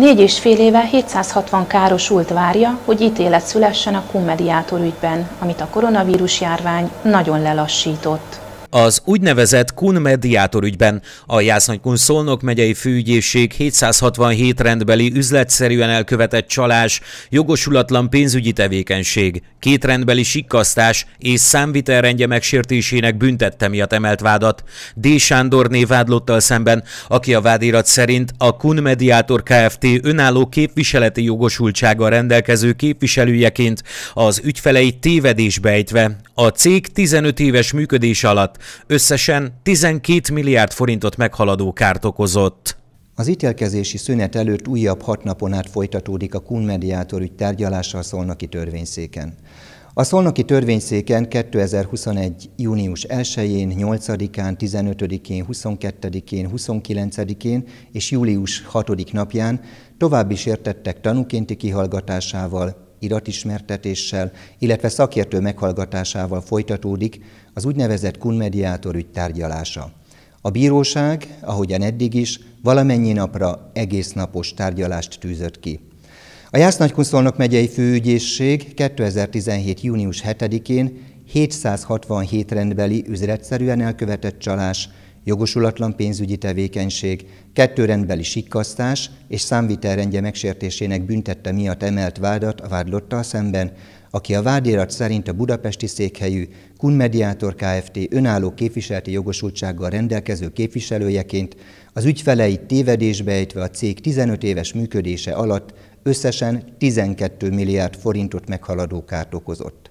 Négy és fél éve 760 károsult várja, hogy ítélet szülessen a kummediátor ügyben, amit a koronavírus járvány nagyon lelassított az úgynevezett Kun mediátor ügyben. A Jásznagy Kun Szolnok megyei főügyészség 767 rendbeli üzletszerűen elkövetett csalás, jogosulatlan pénzügyi tevékenység, két rendbeli sikkasztás és számvitelrendje megsértésének büntette miatt emelt vádat. D. Sándor névádlottal szemben, aki a vádirat szerint a Kun mediátor Kft. önálló képviseleti jogosultsággal rendelkező képviselőjeként az ügyfeleit tévedésbe ejtve a cég 15 éves működés alatt Összesen 12 milliárd forintot meghaladó kárt okozott. Az ítélkezési szünet előtt újabb hat napon át folytatódik a Kun mediátor ügy tárgyalása a szolnoki törvényszéken. A szolnoki törvényszéken 2021. június 1-én, 8-án, 15-én, 22-én, 29-én és július 6 napján további sértettek tanúkénti kihallgatásával, iratismertetéssel, illetve szakértő meghallgatásával folytatódik az úgynevezett kunmediátor ügy tárgyalása. A bíróság, ahogyan eddig is, valamennyi napra egész napos tárgyalást tűzött ki. A jász Jász-Nagykunszolnok megyei főügyészség 2017. június 7-én 767 rendbeli üzletszerűen elkövetett csalás, jogosulatlan pénzügyi tevékenység, kettőrendbeli sikkasztás és számvitelrendje megsértésének büntette miatt emelt vádat a vádlottal szemben, aki a vádirat szerint a budapesti székhelyű Kun Mediátor Kft. önálló képviselti jogosultsággal rendelkező képviselőjeként az ügyfeleit tévedésbe ejtve a cég 15 éves működése alatt összesen 12 milliárd forintot meghaladó kárt okozott.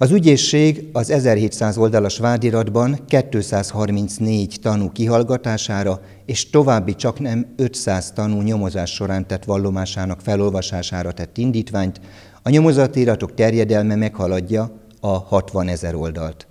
Az ügyészség az 1700 oldalas vádiratban 234 tanú kihallgatására és további csak nem 500 tanú nyomozás során tett vallomásának felolvasására tett indítványt, a iratok terjedelme meghaladja a 60 ezer oldalt.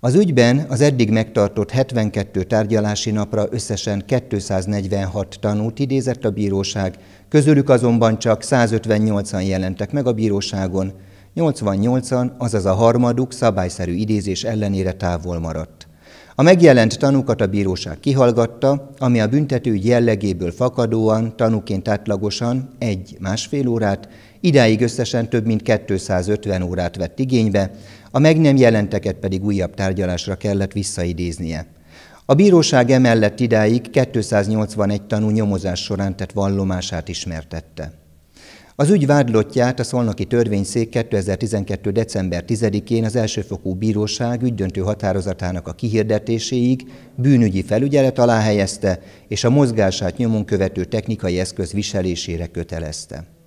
Az ügyben az eddig megtartott 72 tárgyalási napra összesen 246 tanút idézett a bíróság, közülük azonban csak 158-an jelentek meg a bíróságon, 88-an, azaz a harmaduk szabályszerű idézés ellenére távol maradt. A megjelent tanúkat a bíróság kihallgatta, ami a büntetőügy jellegéből fakadóan tanúként átlagosan egy-másfél órát, idáig összesen több mint 250 órát vett igénybe, a meg nem jelenteket pedig újabb tárgyalásra kellett visszaidéznie. A bíróság emellett idáig 281 tanú nyomozás során tett vallomását ismertette. Az ügy vádlottját a Szolnoki Törvényszék 2012. december 10-én az elsőfokú bíróság ügydöntő határozatának a kihirdetéséig bűnügyi felügyelet alá helyezte, és a mozgását nyomon követő technikai eszköz viselésére kötelezte.